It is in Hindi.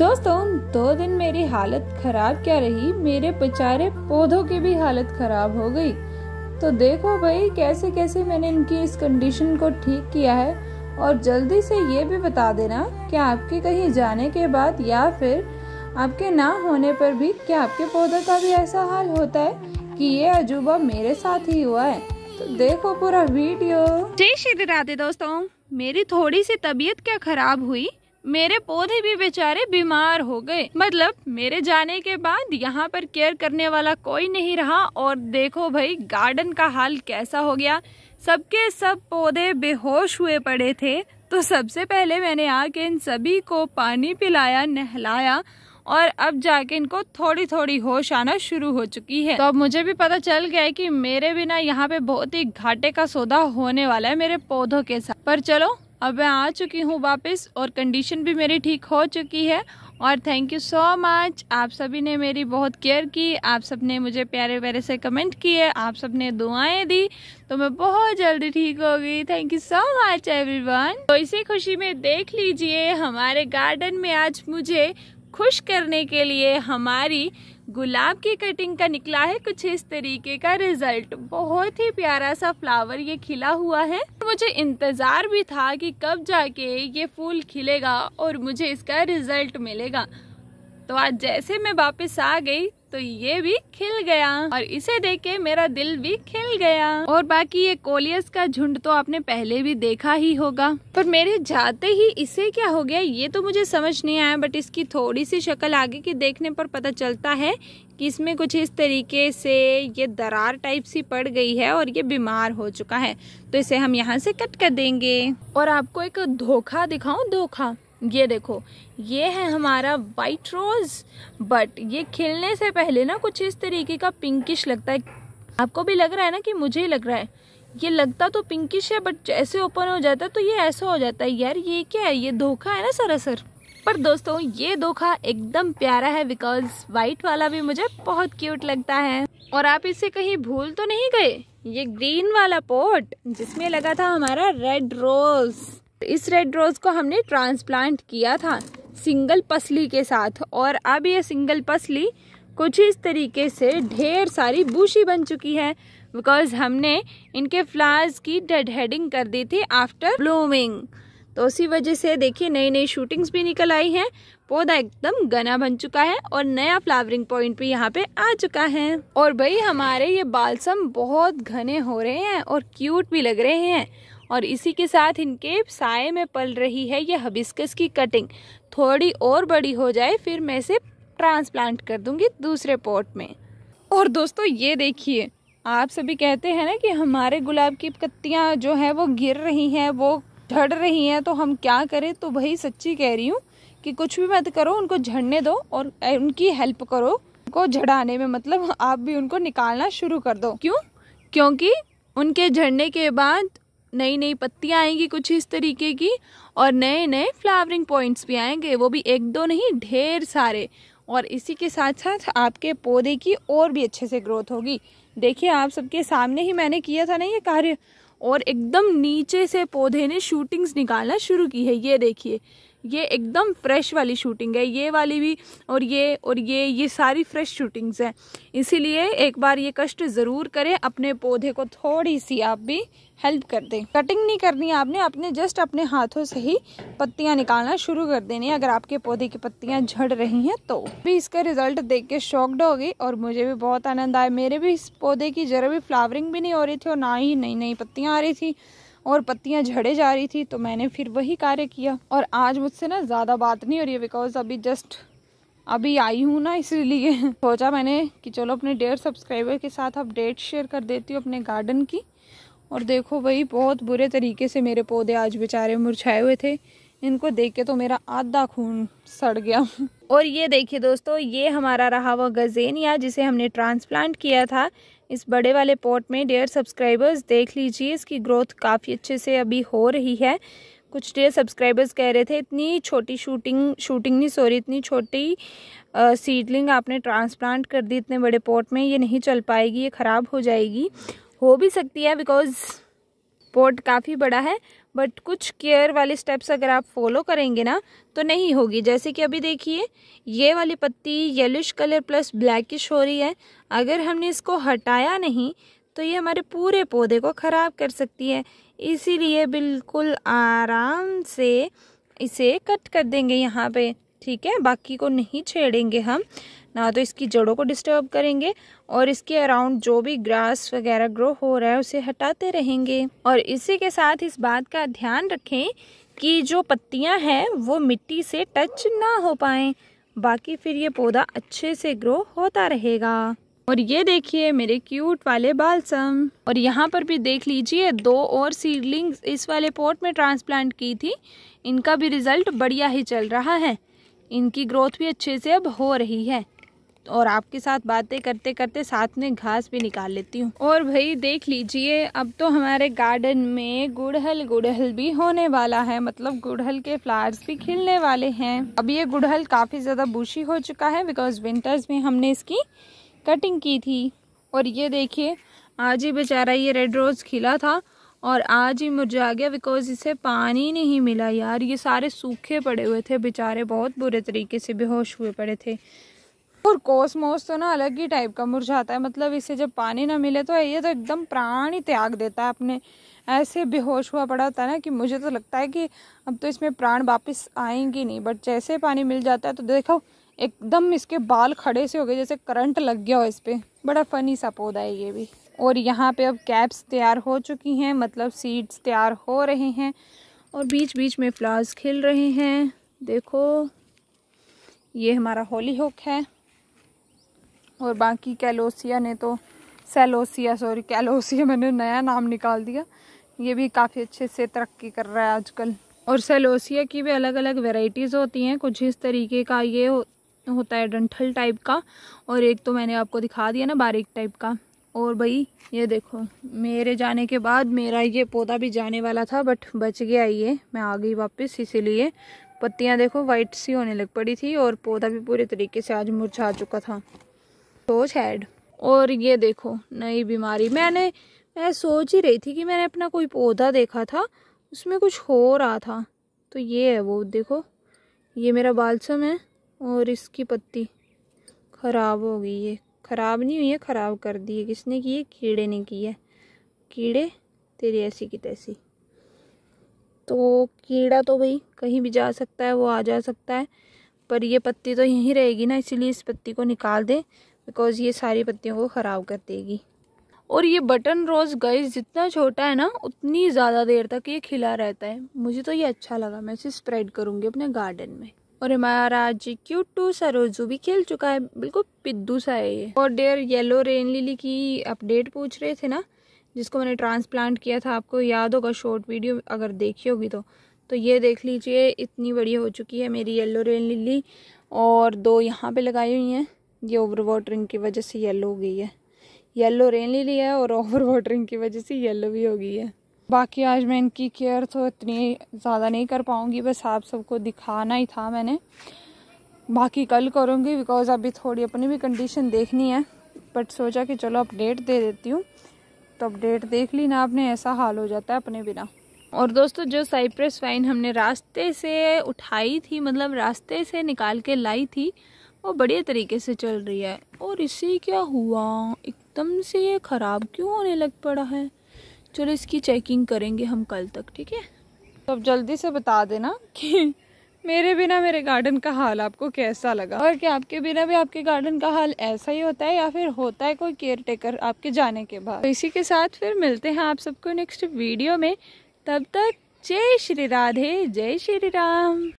दोस्तों दो दिन मेरी हालत खराब क्या रही मेरे बेचारे पौधों की भी हालत खराब हो गई तो देखो भाई कैसे कैसे मैंने इनकी इस कंडीशन को ठीक किया है और जल्दी से ये भी बता देना कि आपके कहीं जाने के बाद या फिर आपके ना होने पर भी क्या आपके पौधे का भी ऐसा हाल होता है कि ये अजूबा मेरे साथ ही हुआ है तो देखो पूरा वीडियो जय श्री राधे दोस्तों मेरी थोड़ी सी तबीयत क्या खराब हुई मेरे पौधे भी बेचारे बीमार हो गए मतलब मेरे जाने के बाद यहाँ पर केयर करने वाला कोई नहीं रहा और देखो भाई गार्डन का हाल कैसा हो गया सबके सब पौधे बेहोश हुए पड़े थे तो सबसे पहले मैंने आके इन सभी को पानी पिलाया नहलाया और अब जाके इनको थोड़ी थोड़ी होश आना शुरू हो चुकी है तो अब मुझे भी पता चल गया है कि मेरे बिना यहाँ पे बहुत ही घाटे का सौदा होने वाला है मेरे पौधों के साथ पर चलो अब मैं आ चुकी हूँ वापस और कंडीशन भी मेरी ठीक हो चुकी है और थैंक यू सो मच आप सभी ने मेरी बहुत केयर की आप सब ने मुझे प्यारे प्यारे से कमेंट किए आप सब ने दुआएं दी तो मैं बहुत जल्दी ठीक हो गई thank you so much everyone तो इसी खुशी में देख लीजिए हमारे गार्डन में आज मुझे खुश करने के लिए हमारी गुलाब की कटिंग का निकला है कुछ इस तरीके का रिजल्ट बहुत ही प्यारा सा फ्लावर ये खिला हुआ है मुझे इंतज़ार भी था कि कब जाके ये फूल खिलेगा और मुझे इसका रिजल्ट मिलेगा तो आज जैसे मैं वापस आ गई तो ये भी खिल गया और इसे देख के मेरा दिल भी खिल गया और बाकी ये कोलियस का झुंड तो आपने पहले भी देखा ही होगा पर मेरे जाते ही इसे क्या हो गया ये तो मुझे समझ नहीं आया बट इसकी थोड़ी सी शक्ल आगे की देखने पर पता चलता है कि इसमें कुछ इस तरीके से ये दरार टाइप सी पड़ गई है और ये बीमार हो चुका है तो इसे हम यहाँ से कट कर देंगे और आपको एक धोखा दिखाऊं धोखा ये देखो ये है हमारा वाइट रोज़ बट ये खिलने से पहले ना कुछ इस तरीके का पिंकिश लगता है आपको भी लग रहा है ना कि मुझे ही लग रहा है ये लगता तो पिंकिश है बट जैसे ओपन हो जाता है तो ये ऐसा हो जाता है यार ये क्या है ये धोखा है ना सरासर पर दोस्तों ये धोखा एकदम प्यारा है बिकॉज वाइट वाला भी मुझे बहुत क्यूट लगता है और आप इसे कहीं भूल तो नहीं गए ये ग्रीन वाला पोट जिसमें लगा था हमारा रेड रोज़ इस रेड रोज़ को हमने ट्रांसप्लांट किया था सिंगल पसली के साथ और अब ये सिंगल पसली कुछ इस तरीके से ढेर सारी बूशी बन चुकी है बिकॉज हमने इनके फ्लावर्स की डेड हेडिंग कर दी थी आफ्टर ब्लूमिंग तो उसी वजह से देखिए नई नई शूटिंग्स भी निकल आई हैं पौधा एकदम घना बन चुका है और नया फ्लावरिंग पॉइंट भी यहाँ पे आ चुका है और भाई हमारे ये बालसम बहुत घने हो रहे हैं और क्यूट भी लग रहे हैं और इसी के साथ इनके साय में पल रही है यह हबिस्कस की कटिंग थोड़ी और बड़ी हो जाए फिर मैं इसे ट्रांसप्लांट कर दूंगी दूसरे पॉट में और दोस्तों ये देखिए आप सभी कहते हैं ना कि हमारे गुलाब की पत्तियाँ जो हैं वो गिर रही हैं वो झड़ रही हैं तो हम क्या करें तो भाई सच्ची कह रही हूँ कि कुछ भी मत करो उनको झड़ने दो और उनकी हेल्प करो उनको झड़ाने में मतलब आप भी उनको निकालना शुरू कर दो क्यों क्योंकि उनके झड़ने के बाद नई नई पत्तियाँ आएंगी कुछ इस तरीके की और नए नए फ्लावरिंग पॉइंट्स भी आएंगे वो भी एक दो नहीं ढेर सारे और इसी के साथ साथ आपके पौधे की और भी अच्छे से ग्रोथ होगी देखिए आप सबके सामने ही मैंने किया था ना ये कार्य और एकदम नीचे से पौधे ने शूटिंग्स निकालना शुरू की है ये देखिए ये एकदम फ्रेश वाली शूटिंग है ये वाली भी और ये और ये ये सारी फ्रेश शूटिंग्स हैं इसीलिए एक बार ये कष्ट ज़रूर करें अपने पौधे को थोड़ी सी आप भी हेल्प कर दें कटिंग नहीं करनी आपने अपने जस्ट अपने हाथों से ही पत्तियां निकालना शुरू कर देनी अगर आपके पौधे की पत्तियां झड़ रही हैं तो भी इसका रिजल्ट देख के शॉकड हो गई और मुझे भी बहुत आनंद आया मेरे भी इस पौधे की जरा भी फ्लावरिंग भी नहीं हो रही थी और ना ही नई नई पत्तियाँ आ रही थी और पत्तियाँ झड़े जा रही थी तो मैंने फिर वही कार्य किया और आज मुझसे ना ज़्यादा बात नहीं हो रही है बिकॉज अभी जस्ट अभी आई हूँ ना इसीलिए सोचा मैंने कि चलो अपने डेढ़ सब्सक्राइबर के साथ अपडेट शेयर कर देती हूँ अपने गार्डन की और देखो भाई बहुत बुरे तरीके से मेरे पौधे आज बेचारे मुरछाए हुए थे इनको देख के तो मेरा आधा खून सड़ गया और ये देखिए दोस्तों ये हमारा रहा हुआ गजेनिया जिसे हमने ट्रांसप्लांट किया था इस बड़े वाले पॉट में डेयर सब्सक्राइबर्स देख लीजिए इसकी ग्रोथ काफ़ी अच्छे से अभी हो रही है कुछ डेयर सब्सक्राइबर्स कह रहे थे इतनी छोटी शूटिंग शूटिंग नहीं सॉरी इतनी छोटी सीडलिंग आपने ट्रांसप्लांट कर दी इतने बड़े पॉट में ये नहीं चल पाएगी ये ख़राब हो जाएगी हो भी सकती है बिकॉज़ पोर्ट काफ़ी बड़ा है बट कुछ केयर वाले स्टेप्स अगर आप फॉलो करेंगे ना तो नहीं होगी जैसे कि अभी देखिए ये वाली पत्ती येलिश कलर प्लस ब्लैकिश हो रही है अगर हमने इसको हटाया नहीं तो ये हमारे पूरे पौधे को ख़राब कर सकती है इसीलिए बिल्कुल आराम से इसे कट कर देंगे यहाँ पे ठीक है बाकी को नहीं छेड़ेंगे हम ना तो इसकी जड़ों को डिस्टर्ब करेंगे और इसके अराउंड जो भी ग्रास वगैरह ग्रो हो रहा है उसे हटाते रहेंगे और इसी के साथ इस बात का ध्यान रखें कि जो पत्तियां हैं वो मिट्टी से टच ना हो पाए बाकी फिर ये पौधा अच्छे से ग्रो होता रहेगा और ये देखिए मेरे क्यूट वाले बालसम और यहाँ पर भी देख लीजिए दो और सीडलिंग्स इस वाले पोर्ट में ट्रांसप्लांट की थी इनका भी रिजल्ट बढ़िया ही चल रहा है इनकी ग्रोथ भी अच्छे से अब हो रही है और आपके साथ बातें करते करते साथ में घास भी निकाल लेती हूँ और भाई देख लीजिए अब तो हमारे गार्डन में गुड़हल गुड़हल भी होने वाला है मतलब गुड़हल के फ्लावर्स भी खिलने वाले हैं अब ये गुड़हल काफ़ी ज़्यादा बुशी हो चुका है बिकॉज विंटर्स में हमने इसकी कटिंग की थी और ये देखिए आज ही बेचारा ये रेड रोज़ खिला था और आज ही मुरझा गया बिकॉज इसे पानी नहीं मिला यार ये सारे सूखे पड़े हुए थे बेचारे बहुत बुरे तरीके से बेहोश हुए पड़े थे और कोसमोस तो ना अलग ही टाइप का मुरझाता है मतलब इसे जब पानी ना मिले तो ये तो एकदम प्राण ही त्याग देता है अपने ऐसे बेहोश हुआ पड़ा होता है ना कि मुझे तो लगता है कि अब तो इसमें प्राण वापस आएंगे नहीं बट जैसे पानी मिल जाता है तो देखो एकदम इसके बाल खड़े से हो गए जैसे करंट लग गया हो इस पर बड़ा फ़नी सा पौधा है ये भी और यहाँ पे अब कैप्स तैयार हो चुकी हैं मतलब सीड्स तैयार हो रहे हैं और बीच बीच में फ्लावर्स खिल रहे हैं देखो ये हमारा होली हॉक है और बाकी कैलोसिया ने तो सेलोसिया सॉरी कैलोसिया मैंने नया नाम निकाल दिया ये भी काफ़ी अच्छे से तरक्की कर रहा है आजकल और सेलोसिया की भी अलग अलग वेराइटीज़ होती हैं कुछ इस तरीके का ये हो, होता है डंठल टाइप का और एक तो मैंने आपको दिखा दिया ना बारीक टाइप का और भाई ये देखो मेरे जाने के बाद मेरा ये पौधा भी जाने वाला था बट बच गया ये मैं आ गई वापस इसीलिए पत्तियाँ देखो वाइट सी होने लग पड़ी थी और पौधा भी पूरे तरीके से आज मुरझा चुका था सोच हैड और ये देखो नई बीमारी मैंने मैं सोच ही रही थी कि मैंने अपना कोई पौधा देखा था उसमें कुछ हो रहा था तो ये है वो देखो ये मेरा बालसम है और इसकी पत्ती ख़राब हो गई है ख़राब नहीं हुई है ख़राब कर दी है किसने की है कीड़े ने की है कीड़े तेरी ऐसी की तैसी तो कीड़ा तो भाई कहीं भी जा सकता है वो आ जा सकता है पर ये पत्ती तो यहीं रहेगी ना इसलिए इस पत्ती को निकाल दें बिकॉज़ ये सारी पत्तियों को ख़राब कर देगी और ये बटन रोज़ गाइस जितना छोटा है ना उतनी ज़्यादा देर तक ये खिला रहता है मुझे तो ये अच्छा लगा मैं इसे स्प्रेड करूँगी अपने गार्डन में और हमारा जी क्यूट टू सरोजू भी खेल चुका है बिल्कुल पिद्दू सा है ये और डेयर येलो रेन लिली की अपडेट पूछ रहे थे ना जिसको मैंने ट्रांसप्लांट किया था आपको याद होगा शॉर्ट वीडियो अगर देखी होगी तो तो ये देख लीजिए इतनी बड़ी हो चुकी है मेरी येलो रेन लिली और दो यहाँ पे लगाई हुई हैं ये ओवर वाटरिंग की वजह से येलो हो गई है येलो रेन ले लिया है और ओवर वाटरिंग की वजह से येलो भी हो गई है बाकी आज मैं इनकी केयर तो इतनी ज़्यादा नहीं कर पाऊँगी बस आप सबको दिखाना ही था मैंने बाकी कल करूँगी बिकॉज अभी थोड़ी अपनी भी कंडीशन देखनी है बट सोचा कि चलो अपडेट दे देती हूँ तो अपडेट देख ली ना आपने ऐसा हाल हो जाता है अपने बिना और दोस्तों जो साइप्रस वाइन हमने रास्ते से उठाई थी मतलब रास्ते से निकाल के लाई थी और बढ़िया तरीके से चल रही है और इससे क्या हुआ एकदम से ये ख़राब क्यों होने लग पड़ा है चलो इसकी चेकिंग करेंगे हम कल तक ठीक है तो अब जल्दी से बता देना कि मेरे बिना मेरे गार्डन का हाल आपको कैसा लगा और क्या आपके बिना भी आपके गार्डन का हाल ऐसा ही होता है या फिर होता है कोई केयर टेकर आपके जाने के बाद तो इसी के साथ फिर मिलते हैं आप सबको नेक्स्ट वीडियो में तब तक जय श्री राधे जय श्री राम